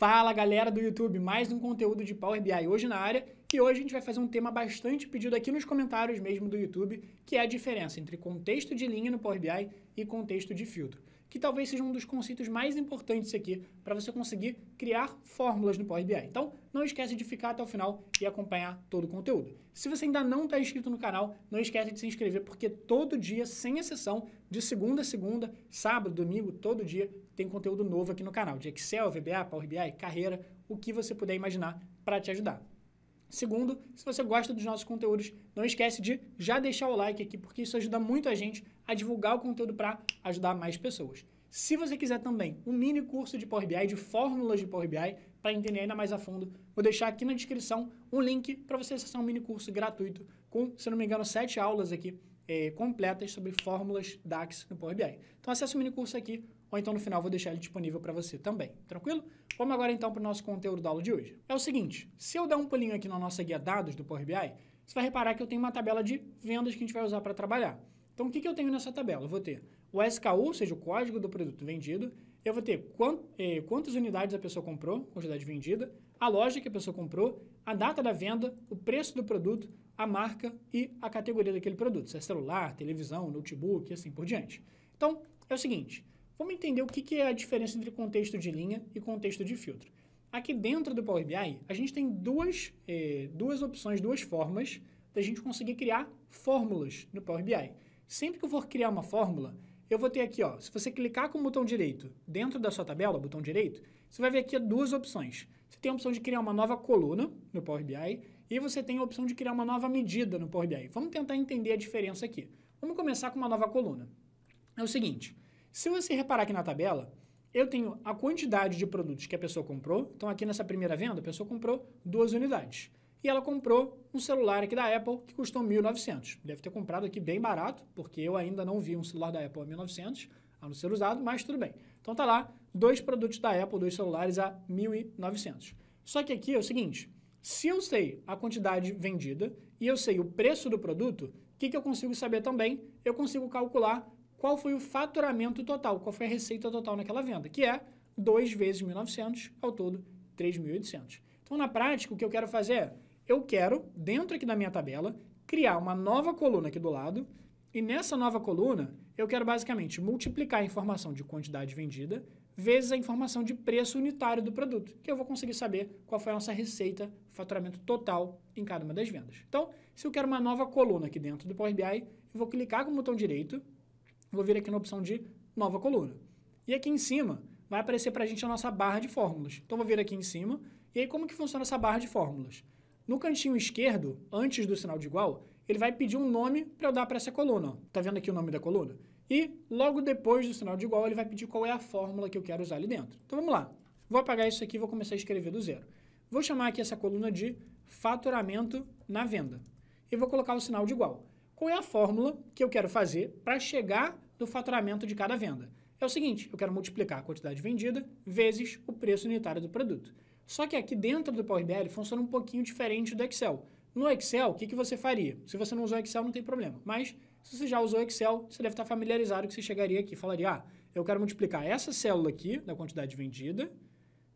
Fala galera do YouTube, mais um conteúdo de Power BI hoje na área e hoje a gente vai fazer um tema bastante pedido aqui nos comentários mesmo do YouTube, que é a diferença entre contexto de linha no Power BI e contexto de filtro que talvez seja um dos conceitos mais importantes aqui para você conseguir criar fórmulas no Power BI. Então, não esquece de ficar até o final e acompanhar todo o conteúdo. Se você ainda não está inscrito no canal, não esquece de se inscrever, porque todo dia, sem exceção, de segunda a segunda, sábado, domingo, todo dia, tem conteúdo novo aqui no canal, de Excel, VBA, Power BI, carreira, o que você puder imaginar para te ajudar. Segundo, se você gosta dos nossos conteúdos, não esquece de já deixar o like aqui, porque isso ajuda muito a gente a divulgar o conteúdo para ajudar mais pessoas. Se você quiser também um mini curso de Power BI, de fórmulas de Power BI, para entender ainda mais a fundo, vou deixar aqui na descrição um link para você acessar um mini curso gratuito com, se não me engano, sete aulas aqui eh, completas sobre fórmulas DAX no Power BI. Então acesse o mini curso aqui, ou então no final vou deixar ele disponível para você também, tranquilo? Vamos agora então para o nosso conteúdo da aula de hoje. É o seguinte, se eu der um pulinho aqui na nossa guia dados do Power BI, você vai reparar que eu tenho uma tabela de vendas que a gente vai usar para trabalhar. Então o que, que eu tenho nessa tabela? Eu vou ter o SKU, ou seja, o código do produto vendido, eu vou ter eh, quantas unidades a pessoa comprou, quantidade vendida, a loja que a pessoa comprou, a data da venda, o preço do produto, a marca e a categoria daquele produto, se é celular, televisão, notebook e assim por diante. Então, é o seguinte, Vamos entender o que é a diferença entre contexto de linha e contexto de filtro. Aqui dentro do Power BI, a gente tem duas, eh, duas opções, duas formas da gente conseguir criar fórmulas no Power BI. Sempre que eu for criar uma fórmula, eu vou ter aqui, ó, se você clicar com o botão direito dentro da sua tabela, botão direito, você vai ver aqui duas opções. Você tem a opção de criar uma nova coluna no Power BI e você tem a opção de criar uma nova medida no Power BI. Vamos tentar entender a diferença aqui. Vamos começar com uma nova coluna. É o seguinte, se você reparar aqui na tabela, eu tenho a quantidade de produtos que a pessoa comprou. Então, aqui nessa primeira venda, a pessoa comprou duas unidades. E ela comprou um celular aqui da Apple que custou 1.900. Deve ter comprado aqui bem barato, porque eu ainda não vi um celular da Apple a 1.900, a não ser usado, mas tudo bem. Então, tá lá, dois produtos da Apple, dois celulares a 1.900. Só que aqui é o seguinte, se eu sei a quantidade vendida e eu sei o preço do produto, o que, que eu consigo saber também? Eu consigo calcular qual foi o faturamento total, qual foi a receita total naquela venda, que é 2 vezes 1.900, ao todo 3.800. Então, na prática, o que eu quero fazer é, eu quero, dentro aqui da minha tabela, criar uma nova coluna aqui do lado, e nessa nova coluna, eu quero basicamente multiplicar a informação de quantidade vendida vezes a informação de preço unitário do produto, que eu vou conseguir saber qual foi a nossa receita, faturamento total em cada uma das vendas. Então, se eu quero uma nova coluna aqui dentro do Power BI, eu vou clicar com o botão direito, Vou vir aqui na opção de nova coluna. E aqui em cima vai aparecer para a gente a nossa barra de fórmulas. Então, vou vir aqui em cima. E aí, como que funciona essa barra de fórmulas? No cantinho esquerdo, antes do sinal de igual, ele vai pedir um nome para eu dar para essa coluna. Está Tá vendo aqui o nome da coluna? E logo depois do sinal de igual, ele vai pedir qual é a fórmula que eu quero usar ali dentro. Então, vamos lá. Vou apagar isso aqui e vou começar a escrever do zero. Vou chamar aqui essa coluna de faturamento na venda. E vou colocar o sinal de igual qual é a fórmula que eu quero fazer para chegar no faturamento de cada venda. É o seguinte, eu quero multiplicar a quantidade vendida vezes o preço unitário do produto. Só que aqui dentro do Power BI funciona um pouquinho diferente do Excel. No Excel, o que, que você faria? Se você não usou Excel, não tem problema. Mas se você já usou Excel, você deve estar familiarizado que você chegaria aqui e falaria, ah, eu quero multiplicar essa célula aqui, da quantidade vendida,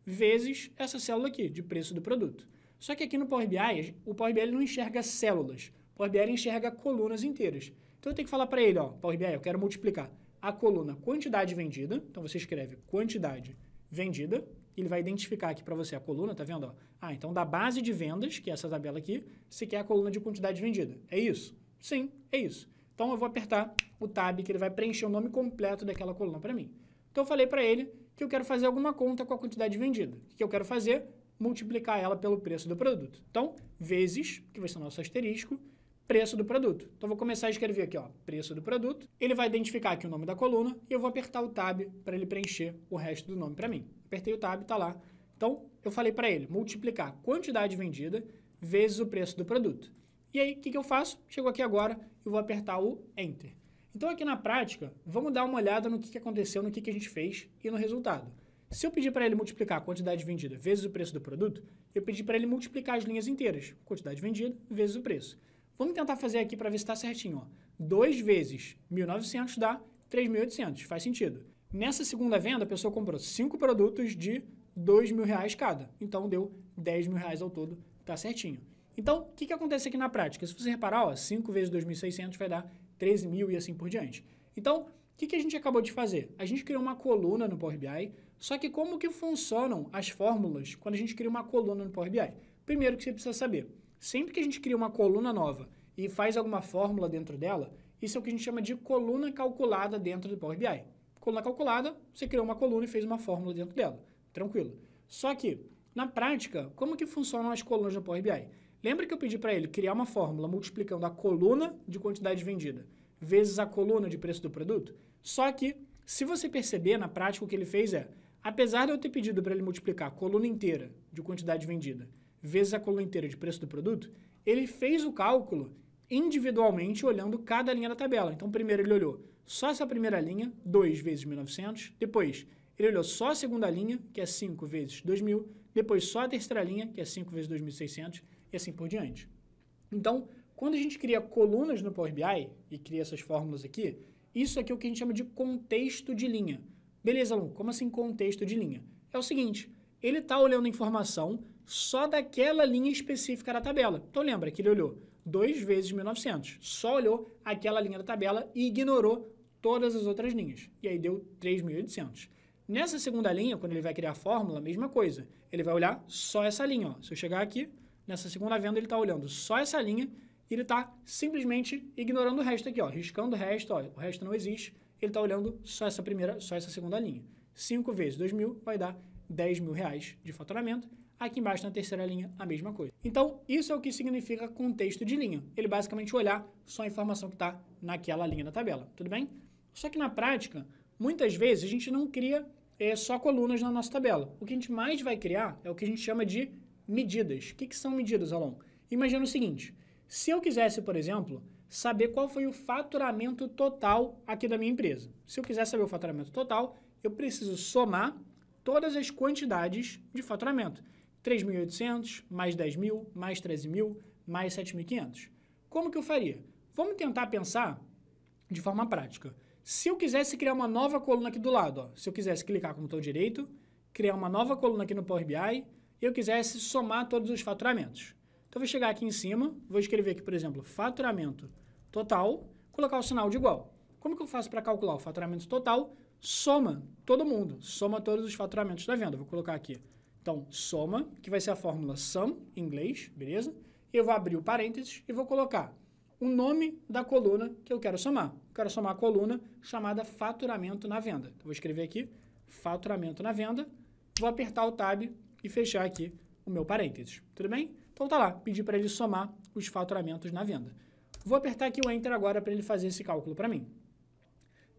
vezes essa célula aqui, de preço do produto. Só que aqui no Power BI, o Power BI não enxerga células. Power BI enxerga colunas inteiras. Então eu tenho que falar para ele, ó, Power BI, eu quero multiplicar a coluna quantidade vendida, então você escreve quantidade vendida, ele vai identificar aqui para você a coluna, tá vendo? Ó? Ah, então da base de vendas, que é essa tabela aqui, você quer a coluna de quantidade vendida. É isso? Sim, é isso. Então eu vou apertar o tab que ele vai preencher o nome completo daquela coluna para mim. Então eu falei para ele que eu quero fazer alguma conta com a quantidade vendida. O que eu quero fazer? Multiplicar ela pelo preço do produto. Então, vezes, que vai ser o nosso asterisco, preço do produto. Então, vou começar a escrever aqui, ó, preço do produto. Ele vai identificar aqui o nome da coluna e eu vou apertar o Tab para ele preencher o resto do nome para mim. Apertei o Tab, está lá. Então, eu falei para ele multiplicar quantidade vendida vezes o preço do produto. E aí, o que, que eu faço? Chego aqui agora e vou apertar o Enter. Então, aqui na prática, vamos dar uma olhada no que, que aconteceu, no que, que a gente fez e no resultado. Se eu pedir para ele multiplicar a quantidade vendida vezes o preço do produto, eu pedi para ele multiplicar as linhas inteiras, quantidade vendida vezes o preço. Vamos tentar fazer aqui para ver se está certinho. 2 vezes 1.900 dá 3.800, faz sentido. Nessa segunda venda, a pessoa comprou 5 produtos de 2 mil reais cada. Então, deu 10 mil reais ao todo, Está certinho. Então, o que, que acontece aqui na prática? Se você reparar, ó, 5 vezes 2.600 vai dar 13.000 mil e assim por diante. Então, o que, que a gente acabou de fazer? A gente criou uma coluna no Power BI, só que como que funcionam as fórmulas quando a gente cria uma coluna no Power BI? Primeiro que você precisa saber, Sempre que a gente cria uma coluna nova e faz alguma fórmula dentro dela, isso é o que a gente chama de coluna calculada dentro do Power BI. Coluna calculada, você criou uma coluna e fez uma fórmula dentro dela. Tranquilo. Só que, na prática, como que funcionam as colunas do Power BI? Lembra que eu pedi para ele criar uma fórmula multiplicando a coluna de quantidade vendida vezes a coluna de preço do produto? Só que, se você perceber, na prática, o que ele fez é, apesar de eu ter pedido para ele multiplicar a coluna inteira de quantidade vendida vezes a coluna inteira de preço do produto, ele fez o cálculo individualmente olhando cada linha da tabela. Então, primeiro ele olhou só essa primeira linha, 2 vezes 1.900, depois ele olhou só a segunda linha, que é 5 vezes 2.000, depois só a terceira linha, que é 5 vezes 2.600, e assim por diante. Então, quando a gente cria colunas no Power BI e cria essas fórmulas aqui, isso aqui é o que a gente chama de contexto de linha. Beleza, aluno, como assim contexto de linha? É o seguinte, ele está olhando a informação só daquela linha específica da tabela. Então lembra que ele olhou 2 vezes 1900, só olhou aquela linha da tabela e ignorou todas as outras linhas. E aí deu 3.800. Nessa segunda linha, quando ele vai criar a fórmula, mesma coisa. Ele vai olhar só essa linha. Ó. Se eu chegar aqui, nessa segunda venda, ele está olhando só essa linha e ele está simplesmente ignorando o resto aqui, ó, riscando o resto, ó, o resto não existe. Ele está olhando só essa primeira, só essa segunda linha. 5 vezes 2.000 mil vai dar 10 mil reais de faturamento. Aqui embaixo na terceira linha, a mesma coisa. Então, isso é o que significa contexto de linha. Ele basicamente olhar só a informação que está naquela linha da tabela, tudo bem? Só que na prática, muitas vezes a gente não cria é, só colunas na nossa tabela. O que a gente mais vai criar é o que a gente chama de medidas. O que, que são medidas, Alon? Imagina o seguinte, se eu quisesse, por exemplo, saber qual foi o faturamento total aqui da minha empresa. Se eu quiser saber o faturamento total, eu preciso somar todas as quantidades de faturamento. 3.800, mais 10.000, mais 13.000, mais 7.500. Como que eu faria? Vamos tentar pensar de forma prática. Se eu quisesse criar uma nova coluna aqui do lado, ó, se eu quisesse clicar com o botão direito, criar uma nova coluna aqui no Power BI, eu quisesse somar todos os faturamentos. Então, eu vou chegar aqui em cima, vou escrever aqui, por exemplo, faturamento total, colocar o sinal de igual. Como que eu faço para calcular o faturamento total? Soma todo mundo, soma todos os faturamentos da venda. Vou colocar aqui então, soma, que vai ser a fórmula sum, em inglês, beleza? Eu vou abrir o parênteses e vou colocar o nome da coluna que eu quero somar. Eu quero somar a coluna chamada faturamento na venda. Então, vou escrever aqui faturamento na venda, vou apertar o tab e fechar aqui o meu parênteses, tudo bem? Então tá lá, pedi para ele somar os faturamentos na venda. Vou apertar aqui o Enter agora para ele fazer esse cálculo para mim.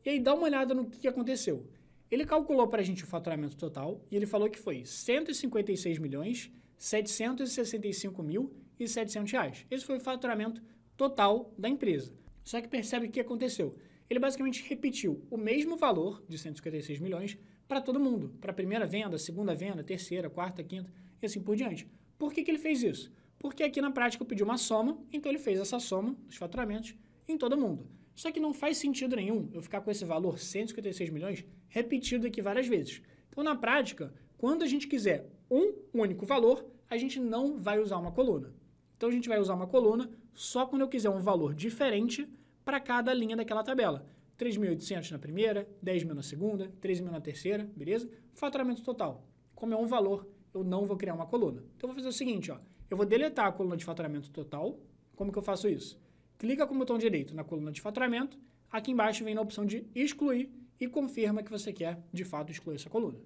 E aí dá uma olhada no que aconteceu. Ele calculou para a gente o faturamento total e ele falou que foi 156 milhões 765 mil e 700 reais. Esse foi o faturamento total da empresa. Só que percebe o que aconteceu. Ele basicamente repetiu o mesmo valor de 156 milhões para todo mundo, para a primeira venda, segunda venda, terceira, quarta, quinta e assim por diante. Por que, que ele fez isso? Porque aqui na prática eu pedi uma soma, então ele fez essa soma dos faturamentos em todo mundo. Só que não faz sentido nenhum eu ficar com esse valor 156 milhões repetido aqui várias vezes. Então, na prática, quando a gente quiser um único valor, a gente não vai usar uma coluna. Então, a gente vai usar uma coluna só quando eu quiser um valor diferente para cada linha daquela tabela. 3.800 na primeira, 10.000 na segunda, 13.000 na terceira, beleza? Faturamento total. Como é um valor, eu não vou criar uma coluna. Então, eu vou fazer o seguinte, ó. Eu vou deletar a coluna de faturamento total. Como que eu faço isso? clica com o botão direito na coluna de faturamento, aqui embaixo vem na opção de excluir e confirma que você quer, de fato, excluir essa coluna.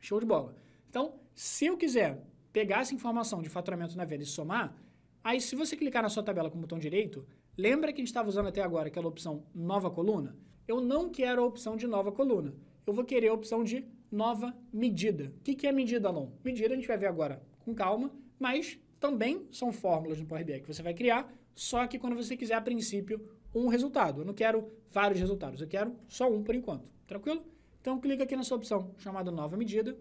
Show de bola. Então, se eu quiser pegar essa informação de faturamento na venda e somar, aí se você clicar na sua tabela com o botão direito, lembra que a gente estava usando até agora aquela opção nova coluna? Eu não quero a opção de nova coluna. Eu vou querer a opção de nova medida. O que, que é medida, Alon? Medida a gente vai ver agora com calma, mas também são fórmulas no Power BI que você vai criar só que quando você quiser, a princípio, um resultado. Eu não quero vários resultados, eu quero só um por enquanto. Tranquilo? Então, clica aqui nessa opção chamada Nova Medida.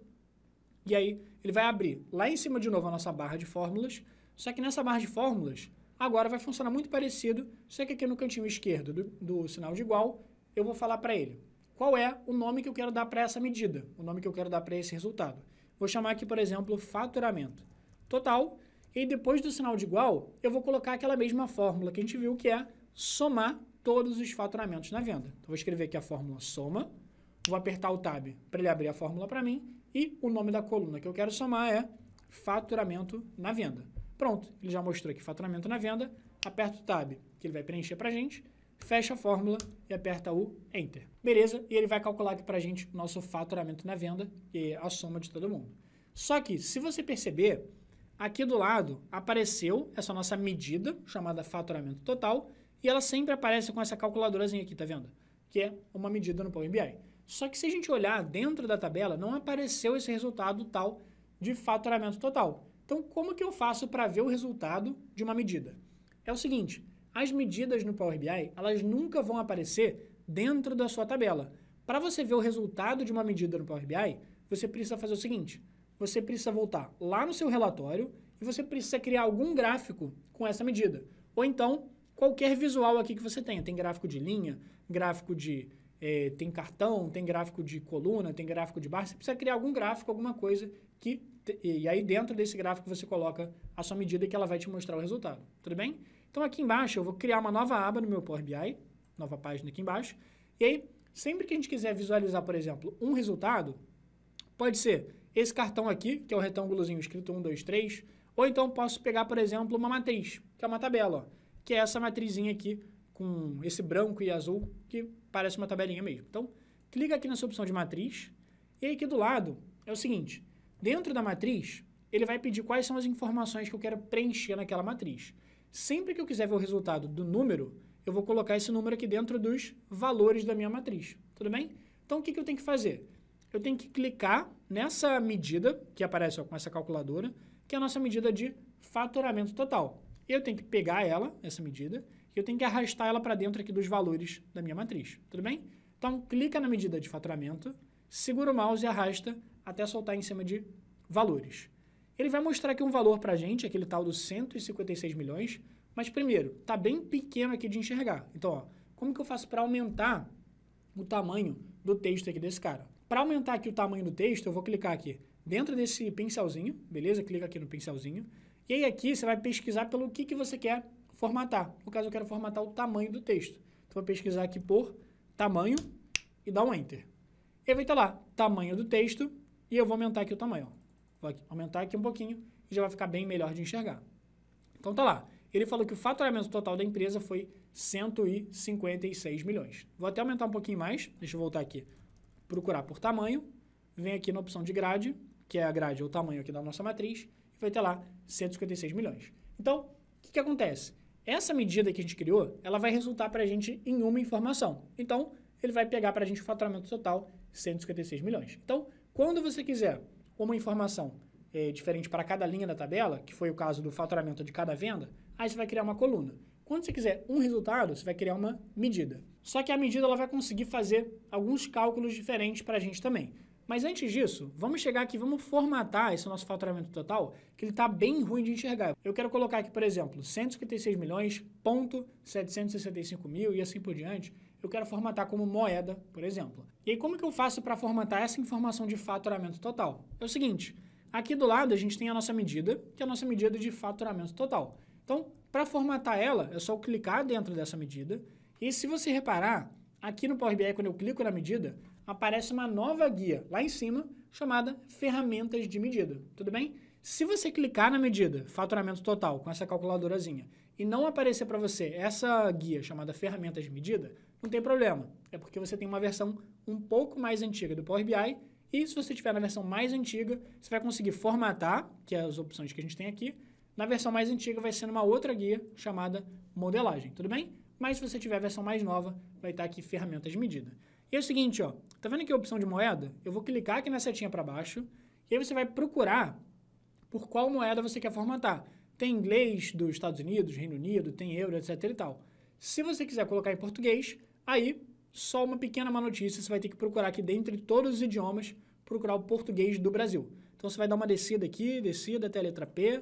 E aí, ele vai abrir lá em cima de novo a nossa barra de fórmulas. Só que nessa barra de fórmulas, agora vai funcionar muito parecido. Só que aqui no cantinho esquerdo do, do sinal de igual, eu vou falar para ele qual é o nome que eu quero dar para essa medida, o nome que eu quero dar para esse resultado. Vou chamar aqui, por exemplo, faturamento. Total, e depois do sinal de igual, eu vou colocar aquela mesma fórmula que a gente viu, que é somar todos os faturamentos na venda. Então, vou escrever aqui a fórmula soma, vou apertar o tab para ele abrir a fórmula para mim, e o nome da coluna que eu quero somar é faturamento na venda. Pronto, ele já mostrou aqui faturamento na venda, aperta o tab que ele vai preencher para a gente, fecha a fórmula e aperta o Enter. Beleza? E ele vai calcular aqui para a gente o nosso faturamento na venda, que é a soma de todo mundo. Só que, se você perceber, Aqui do lado apareceu essa nossa medida, chamada faturamento total, e ela sempre aparece com essa calculadorazinha aqui, tá vendo? Que é uma medida no Power BI. Só que se a gente olhar dentro da tabela, não apareceu esse resultado tal de faturamento total. Então, como que eu faço para ver o resultado de uma medida? É o seguinte, as medidas no Power BI, elas nunca vão aparecer dentro da sua tabela. Para você ver o resultado de uma medida no Power BI, você precisa fazer o seguinte, você precisa voltar lá no seu relatório e você precisa criar algum gráfico com essa medida. Ou então, qualquer visual aqui que você tenha. Tem gráfico de linha, gráfico de... Eh, tem cartão, tem gráfico de coluna, tem gráfico de barra. Você precisa criar algum gráfico, alguma coisa que... E aí, dentro desse gráfico, você coloca a sua medida que ela vai te mostrar o resultado. Tudo bem? Então, aqui embaixo, eu vou criar uma nova aba no meu Power BI, nova página aqui embaixo. E aí, sempre que a gente quiser visualizar, por exemplo, um resultado, pode ser esse cartão aqui, que é o retângulozinho escrito 1, 2, 3, ou então posso pegar, por exemplo, uma matriz, que é uma tabela, ó, que é essa matrizinha aqui, com esse branco e azul, que parece uma tabelinha mesmo. Então, clica aqui nessa opção de matriz, e aqui do lado é o seguinte, dentro da matriz, ele vai pedir quais são as informações que eu quero preencher naquela matriz. Sempre que eu quiser ver o resultado do número, eu vou colocar esse número aqui dentro dos valores da minha matriz, tudo bem? Então, o que, que eu tenho que fazer? eu tenho que clicar nessa medida que aparece ó, com essa calculadora, que é a nossa medida de faturamento total. Eu tenho que pegar ela, essa medida, e eu tenho que arrastar ela para dentro aqui dos valores da minha matriz, tudo bem? Então, clica na medida de faturamento, segura o mouse e arrasta até soltar em cima de valores. Ele vai mostrar aqui um valor para a gente, aquele tal dos 156 milhões, mas primeiro, está bem pequeno aqui de enxergar. Então, ó, como que eu faço para aumentar o tamanho do texto aqui desse cara? Para aumentar aqui o tamanho do texto, eu vou clicar aqui dentro desse pincelzinho, beleza? Clica aqui no pincelzinho. E aí aqui você vai pesquisar pelo que, que você quer formatar. No caso, eu quero formatar o tamanho do texto. Então, vou pesquisar aqui por tamanho e dar um Enter. E aí vai estar lá, tamanho do texto, e eu vou aumentar aqui o tamanho. Vou aqui, aumentar aqui um pouquinho e já vai ficar bem melhor de enxergar. Então tá lá. Ele falou que o faturamento total da empresa foi 156 milhões. Vou até aumentar um pouquinho mais. Deixa eu voltar aqui procurar por tamanho, vem aqui na opção de grade, que é a grade é ou tamanho aqui da nossa matriz, e vai ter lá 156 milhões. Então, o que, que acontece? Essa medida que a gente criou, ela vai resultar para a gente em uma informação. Então, ele vai pegar para a gente o faturamento total, 156 milhões. Então, quando você quiser uma informação é, diferente para cada linha da tabela, que foi o caso do faturamento de cada venda, aí você vai criar uma coluna. Quando você quiser um resultado, você vai criar uma medida. Só que a medida ela vai conseguir fazer alguns cálculos diferentes para a gente também. Mas antes disso, vamos chegar aqui, vamos formatar esse nosso faturamento total, que ele está bem ruim de enxergar. Eu quero colocar aqui, por exemplo, 156 milhões, ponto 765 mil e assim por diante. Eu quero formatar como moeda, por exemplo. E aí, como que eu faço para formatar essa informação de faturamento total? É o seguinte, aqui do lado a gente tem a nossa medida, que é a nossa medida de faturamento total. Então, para formatar ela, é só clicar dentro dessa medida e se você reparar, aqui no Power BI, quando eu clico na medida, aparece uma nova guia lá em cima, chamada Ferramentas de Medida, tudo bem? Se você clicar na medida, faturamento total, com essa calculadorazinha, e não aparecer para você essa guia chamada Ferramentas de Medida, não tem problema. É porque você tem uma versão um pouco mais antiga do Power BI e se você estiver na versão mais antiga, você vai conseguir formatar, que é as opções que a gente tem aqui. Na versão mais antiga vai ser uma outra guia chamada modelagem, tudo bem? Mas se você tiver a versão mais nova, vai estar tá aqui ferramentas de medida. E é o seguinte, ó, tá vendo aqui a opção de moeda? Eu vou clicar aqui na setinha para baixo e aí você vai procurar por qual moeda você quer formatar. Tem inglês dos Estados Unidos, Reino Unido, tem euro, etc e tal. Se você quiser colocar em português, aí só uma pequena má notícia, você vai ter que procurar aqui dentre todos os idiomas, procurar o português do Brasil. Então você vai dar uma descida aqui, descida até a letra P,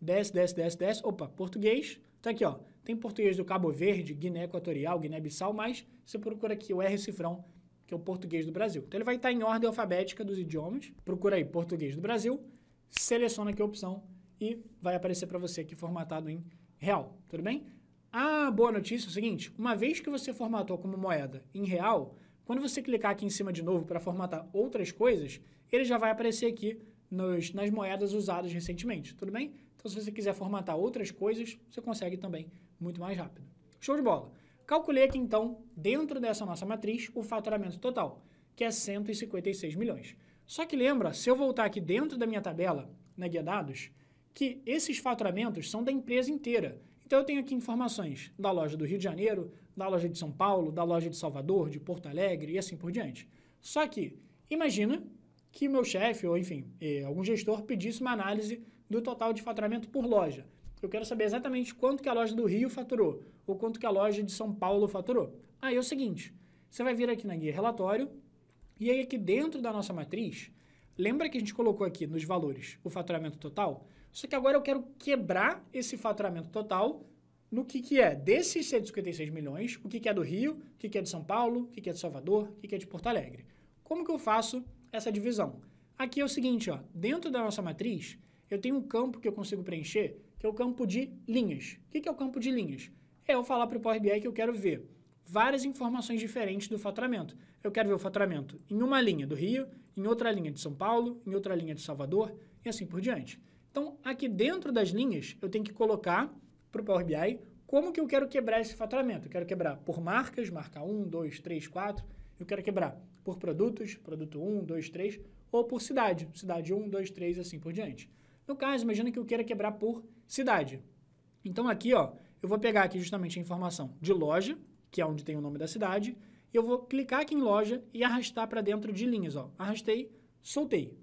desce, desce, desce, desce, opa, português, tá aqui ó, tem português do Cabo Verde, Guiné Equatorial, Guiné-Bissau, mas você procura aqui o R Cifrão, que é o português do Brasil. Então ele vai estar em ordem alfabética dos idiomas. Procura aí português do Brasil, seleciona aqui a opção e vai aparecer para você aqui formatado em real, tudo bem? A ah, boa notícia é o seguinte, uma vez que você formatou como moeda em real, quando você clicar aqui em cima de novo para formatar outras coisas, ele já vai aparecer aqui nos, nas moedas usadas recentemente, tudo bem? Então, se você quiser formatar outras coisas, você consegue também muito mais rápido. Show de bola. Calculei aqui então, dentro dessa nossa matriz, o faturamento total, que é 156 milhões. Só que lembra, se eu voltar aqui dentro da minha tabela, na guia dados, que esses faturamentos são da empresa inteira. Então eu tenho aqui informações da loja do Rio de Janeiro, da loja de São Paulo, da loja de Salvador, de Porto Alegre e assim por diante. Só que imagina que meu chefe ou enfim, eh, algum gestor pedisse uma análise do total de faturamento por loja. Eu quero saber exatamente quanto que a loja do Rio faturou ou quanto que a loja de São Paulo faturou. Aí é o seguinte, você vai vir aqui na guia relatório e aí aqui dentro da nossa matriz, lembra que a gente colocou aqui nos valores o faturamento total? Só que agora eu quero quebrar esse faturamento total no que, que é desses 156 milhões, o que, que é do Rio, o que, que é de São Paulo, o que, que é de Salvador, o que, que é de Porto Alegre. Como que eu faço essa divisão? Aqui é o seguinte, ó, dentro da nossa matriz, eu tenho um campo que eu consigo preencher que é o campo de linhas. O que é o campo de linhas? É eu falar para o Power BI que eu quero ver várias informações diferentes do faturamento. Eu quero ver o faturamento em uma linha do Rio, em outra linha de São Paulo, em outra linha de Salvador e assim por diante. Então, aqui dentro das linhas, eu tenho que colocar para o Power BI como que eu quero quebrar esse faturamento. Eu quero quebrar por marcas, marca 1, 2, 3, 4. Eu quero quebrar por produtos, produto 1, 2, 3, ou por cidade, cidade 1, 2, 3 assim por diante. No caso, imagina que eu queira quebrar por cidade. Então aqui, ó, eu vou pegar aqui justamente a informação de loja, que é onde tem o nome da cidade, eu vou clicar aqui em loja e arrastar para dentro de linhas, ó. Arrastei, soltei.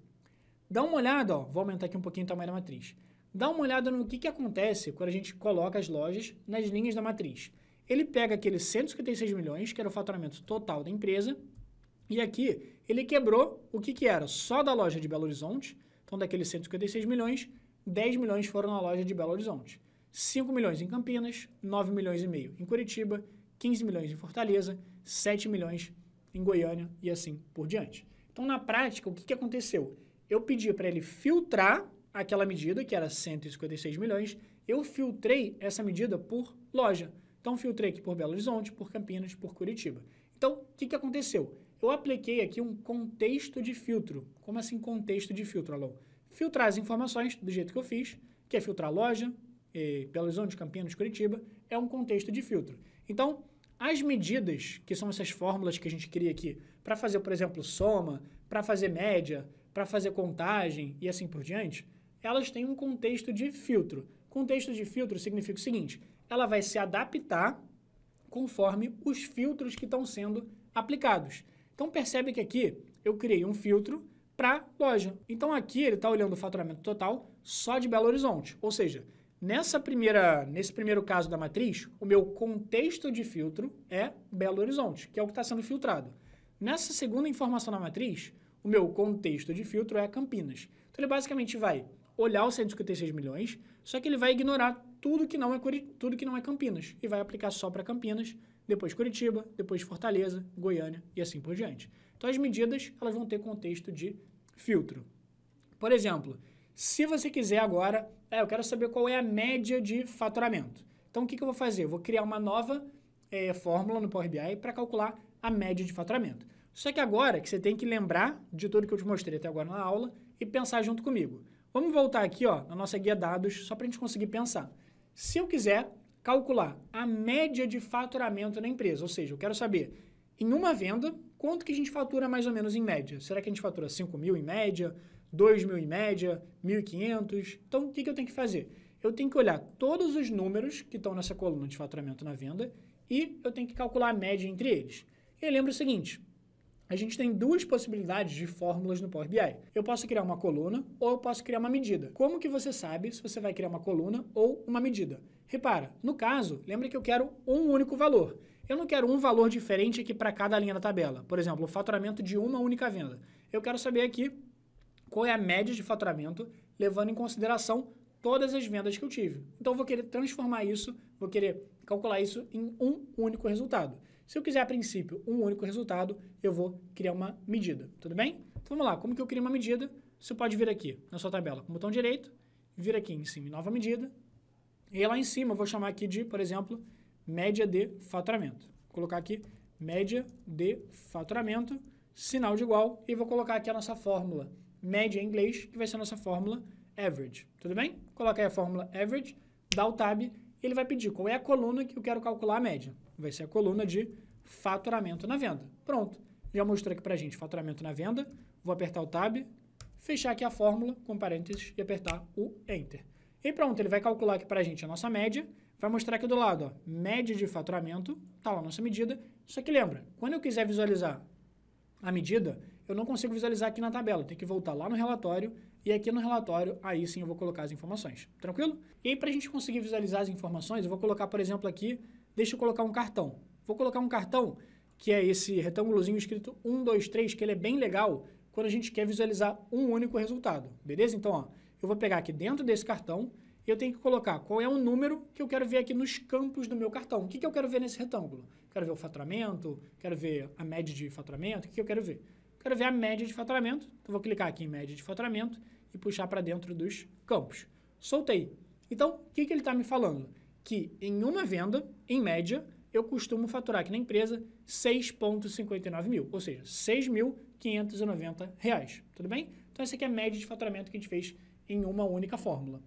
Dá uma olhada, ó, vou aumentar aqui um pouquinho o tamanho da matriz. Dá uma olhada no que, que acontece quando a gente coloca as lojas nas linhas da matriz. Ele pega aqueles 156 milhões, que era o faturamento total da empresa, e aqui ele quebrou o que, que era só da loja de Belo Horizonte, então daqueles 156 milhões, 10 milhões foram na loja de Belo Horizonte, 5 milhões em Campinas, 9 milhões e meio em Curitiba, 15 milhões em Fortaleza, 7 milhões em Goiânia e assim por diante. Então, na prática, o que, que aconteceu? Eu pedi para ele filtrar aquela medida, que era 156 milhões, eu filtrei essa medida por loja. Então, filtrei aqui por Belo Horizonte, por Campinas, por Curitiba. Então, o que, que aconteceu? Eu apliquei aqui um contexto de filtro. Como assim contexto de filtro, Alô? filtrar as informações do jeito que eu fiz, que é filtrar loja, pelo eh, Belo Horizonte, Campinas, Curitiba, é um contexto de filtro. Então, as medidas, que são essas fórmulas que a gente cria aqui, para fazer, por exemplo, soma, para fazer média, para fazer contagem e assim por diante, elas têm um contexto de filtro. Contexto de filtro significa o seguinte, ela vai se adaptar conforme os filtros que estão sendo aplicados. Então percebe que aqui eu criei um filtro para loja. Então aqui ele está olhando o faturamento total só de Belo Horizonte. Ou seja, nessa primeira, nesse primeiro caso da matriz, o meu contexto de filtro é Belo Horizonte, que é o que está sendo filtrado. Nessa segunda informação da matriz, o meu contexto de filtro é Campinas. Então ele basicamente vai olhar os 156 milhões, só que ele vai ignorar tudo que não é, tudo que não é Campinas e vai aplicar só para Campinas, depois Curitiba, depois Fortaleza, Goiânia e assim por diante. Então as medidas elas vão ter contexto de filtro. Por exemplo, se você quiser agora, é, eu quero saber qual é a média de faturamento. Então, o que, que eu vou fazer? Eu vou criar uma nova é, fórmula no Power BI para calcular a média de faturamento. Só que agora que você tem que lembrar de tudo que eu te mostrei até agora na aula e pensar junto comigo. Vamos voltar aqui ó, na nossa guia dados, só para a gente conseguir pensar. Se eu quiser calcular a média de faturamento na empresa, ou seja, eu quero saber em uma venda, quanto que a gente fatura mais ou menos em média? Será que a gente fatura 5 mil em média, 2 mil em média, 1.500? Então, o que, que eu tenho que fazer? Eu tenho que olhar todos os números que estão nessa coluna de faturamento na venda e eu tenho que calcular a média entre eles. E lembra o seguinte, a gente tem duas possibilidades de fórmulas no Power BI. Eu posso criar uma coluna ou eu posso criar uma medida. Como que você sabe se você vai criar uma coluna ou uma medida? Repara, no caso, lembra que eu quero um único valor. Eu não quero um valor diferente aqui para cada linha da tabela. Por exemplo, o faturamento de uma única venda. Eu quero saber aqui qual é a média de faturamento, levando em consideração todas as vendas que eu tive. Então, eu vou querer transformar isso, vou querer calcular isso em um único resultado. Se eu quiser, a princípio, um único resultado, eu vou criar uma medida, tudo bem? Então, vamos lá. Como que eu crio uma medida? Você pode vir aqui na sua tabela com o botão direito, vir aqui em cima nova medida, e lá em cima eu vou chamar aqui de, por exemplo, média de faturamento. Vou colocar aqui média de faturamento, sinal de igual, e vou colocar aqui a nossa fórmula média em inglês, que vai ser a nossa fórmula average. Tudo bem? Coloca aí a fórmula average, dá o tab, e ele vai pedir qual é a coluna que eu quero calcular a média. Vai ser a coluna de faturamento na venda. Pronto. Já mostrou aqui para a gente faturamento na venda. Vou apertar o tab, fechar aqui a fórmula com parênteses e apertar o enter. E pronto, ele vai calcular aqui para a gente a nossa média vai mostrar aqui do lado, ó, média de faturamento, tá lá a nossa medida. Só que lembra, quando eu quiser visualizar a medida, eu não consigo visualizar aqui na tabela, tem que voltar lá no relatório e aqui no relatório, aí sim eu vou colocar as informações, tranquilo? E aí para a gente conseguir visualizar as informações, eu vou colocar, por exemplo, aqui, deixa eu colocar um cartão. Vou colocar um cartão, que é esse retângulozinho escrito 1, 2, 3, que ele é bem legal quando a gente quer visualizar um único resultado, beleza? Então, ó, eu vou pegar aqui dentro desse cartão, eu tenho que colocar qual é o número que eu quero ver aqui nos campos do meu cartão. O que, que eu quero ver nesse retângulo? Quero ver o faturamento, quero ver a média de faturamento, o que, que eu quero ver? Quero ver a média de faturamento, então vou clicar aqui em média de faturamento e puxar para dentro dos campos. Soltei. Então, o que, que ele está me falando? Que em uma venda, em média, eu costumo faturar aqui na empresa 6,59 mil, ou seja, 6.590 reais. Tudo bem? Então, essa aqui é a média de faturamento que a gente fez em uma única fórmula.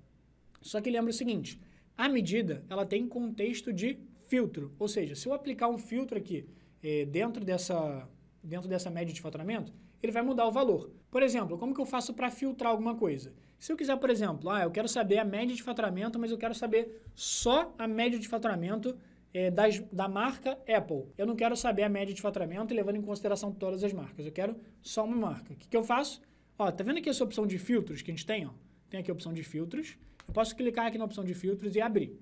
Só que lembra o seguinte, a medida ela tem contexto de filtro, ou seja, se eu aplicar um filtro aqui eh, dentro, dessa, dentro dessa média de faturamento, ele vai mudar o valor. Por exemplo, como que eu faço para filtrar alguma coisa? Se eu quiser, por exemplo, ah, eu quero saber a média de faturamento, mas eu quero saber só a média de faturamento eh, das, da marca Apple. Eu não quero saber a média de faturamento levando em consideração todas as marcas. Eu quero só uma marca. O que, que eu faço? Ó, tá vendo aqui essa opção de filtros que a gente tem? Ó? Tem aqui a opção de filtros. Eu posso clicar aqui na opção de filtros e abrir.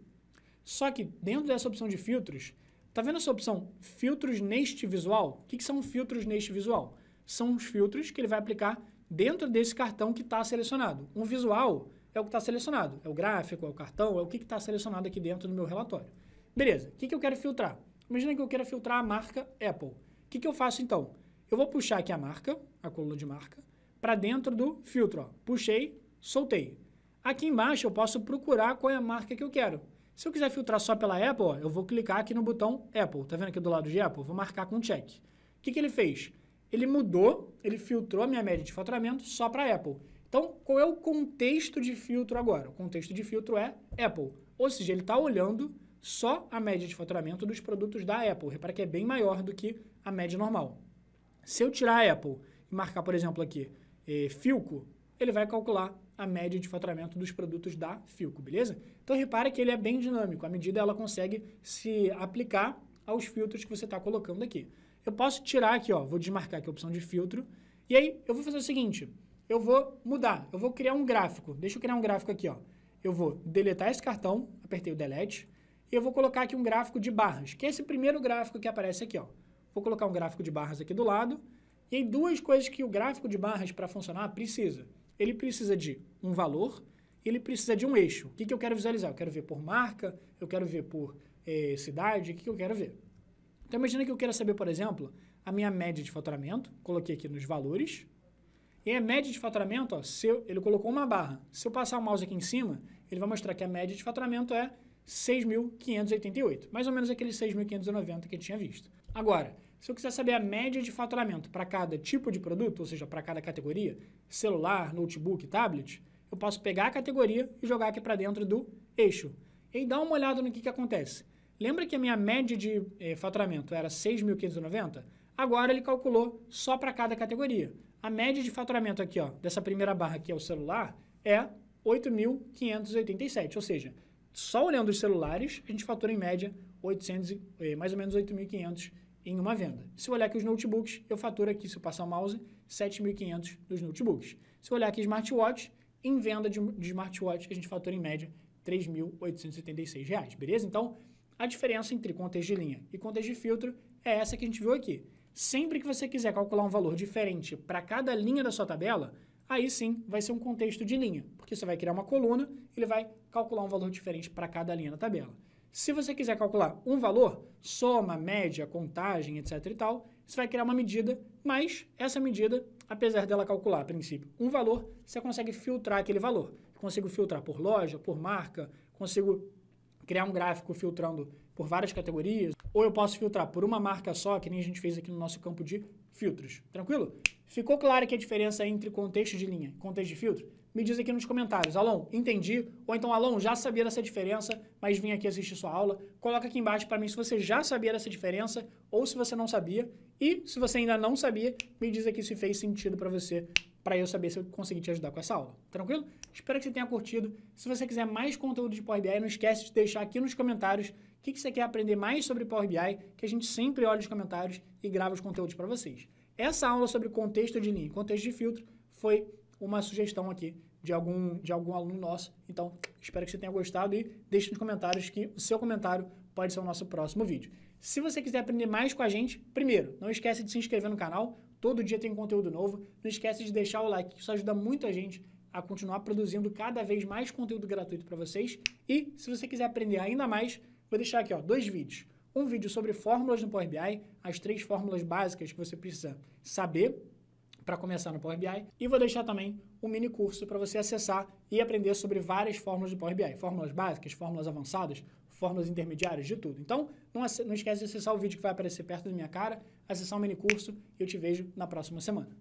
Só que dentro dessa opção de filtros, tá vendo essa opção filtros neste visual? O que, que são filtros neste visual? São os filtros que ele vai aplicar dentro desse cartão que está selecionado. Um visual é o que está selecionado, é o gráfico, é o cartão, é o que está selecionado aqui dentro do meu relatório. Beleza, o que, que eu quero filtrar? Imagina que eu queira filtrar a marca Apple. O que, que eu faço então? Eu vou puxar aqui a marca, a coluna de marca, para dentro do filtro. Ó. Puxei, soltei. Aqui embaixo eu posso procurar qual é a marca que eu quero. Se eu quiser filtrar só pela Apple, eu vou clicar aqui no botão Apple. Tá vendo aqui do lado de Apple? Vou marcar com check. O que, que ele fez? Ele mudou, ele filtrou a minha média de faturamento só para Apple. Então, qual é o contexto de filtro agora? O contexto de filtro é Apple. Ou seja, ele está olhando só a média de faturamento dos produtos da Apple. Repara que é bem maior do que a média normal. Se eu tirar a Apple e marcar, por exemplo, aqui eh, Filco, ele vai calcular a média de faturamento dos produtos da Filco, beleza? Então repara que ele é bem dinâmico, a medida ela consegue se aplicar aos filtros que você está colocando aqui. Eu posso tirar aqui, ó, vou desmarcar aqui a opção de filtro, e aí eu vou fazer o seguinte, eu vou mudar, eu vou criar um gráfico, deixa eu criar um gráfico aqui, ó. Eu vou deletar esse cartão, apertei o delete, e eu vou colocar aqui um gráfico de barras, que é esse primeiro gráfico que aparece aqui, ó. Vou colocar um gráfico de barras aqui do lado, e aí duas coisas que o gráfico de barras para funcionar precisa ele precisa de um valor, ele precisa de um eixo. O que, que eu quero visualizar? Eu quero ver por marca, eu quero ver por eh, cidade, o que, que eu quero ver? Então, imagina que eu queira saber, por exemplo, a minha média de faturamento, coloquei aqui nos valores, e a média de faturamento, ó, se eu, ele colocou uma barra. Se eu passar o mouse aqui em cima, ele vai mostrar que a média de faturamento é 6.588, mais ou menos aquele 6.590 que eu tinha visto. Agora, se eu quiser saber a média de faturamento para cada tipo de produto, ou seja, para cada categoria, celular, notebook, tablet, eu posso pegar a categoria e jogar aqui para dentro do eixo. E dá uma olhada no que, que acontece. Lembra que a minha média de eh, faturamento era 6.590? Agora ele calculou só para cada categoria. A média de faturamento aqui, ó, dessa primeira barra aqui é o celular, é 8.587, ou seja, só olhando os celulares, a gente fatura em média 800, eh, mais ou menos 8.500 em uma venda. Se eu olhar aqui os notebooks, eu faturo aqui, se eu passar o mouse, 7.500 dos notebooks. Se eu olhar aqui smartwatch, em venda de, de smartwatch, a gente fatura em média 3.876 reais. beleza? Então, a diferença entre contas de linha e contas de filtro é essa que a gente viu aqui. Sempre que você quiser calcular um valor diferente para cada linha da sua tabela, aí sim vai ser um contexto de linha, porque você vai criar uma coluna, ele vai calcular um valor diferente para cada linha da tabela. Se você quiser calcular um valor, soma, média, contagem, etc e tal, você vai criar uma medida, mas essa medida, apesar dela calcular, a princípio, um valor, você consegue filtrar aquele valor. consigo filtrar por loja, por marca, consigo criar um gráfico filtrando por várias categorias, ou eu posso filtrar por uma marca só, que nem a gente fez aqui no nosso campo de filtros. Tranquilo? Ficou claro que a diferença entre contexto de linha e contexto de filtro? Me diz aqui nos comentários. Alon, entendi? Ou então, Alon, já sabia dessa diferença, mas vim aqui assistir sua aula. Coloca aqui embaixo para mim se você já sabia dessa diferença ou se você não sabia. E se você ainda não sabia, me diz aqui se fez sentido para você, para eu saber se eu consegui te ajudar com essa aula. Tranquilo? Espero que você tenha curtido. Se você quiser mais conteúdo de Power BI, não esquece de deixar aqui nos comentários o que, que você quer aprender mais sobre Power BI, que a gente sempre olha os comentários e grava os conteúdos para vocês. Essa aula sobre contexto de linha e contexto de filtro foi uma sugestão aqui de algum, de algum aluno nosso. Então, espero que você tenha gostado e deixe nos comentários que o seu comentário pode ser o nosso próximo vídeo. Se você quiser aprender mais com a gente, primeiro, não esquece de se inscrever no canal, todo dia tem conteúdo novo, não esquece de deixar o like, isso ajuda muito a gente a continuar produzindo cada vez mais conteúdo gratuito para vocês. E se você quiser aprender ainda mais, vou deixar aqui ó, dois vídeos. Um vídeo sobre fórmulas no Power BI, as três fórmulas básicas que você precisa saber para começar no Power BI e vou deixar também um mini curso para você acessar e aprender sobre várias fórmulas do Power BI, fórmulas básicas, fórmulas avançadas, fórmulas intermediárias, de tudo. Então, não, não esquece de acessar o vídeo que vai aparecer perto da minha cara, acessar o mini curso e eu te vejo na próxima semana.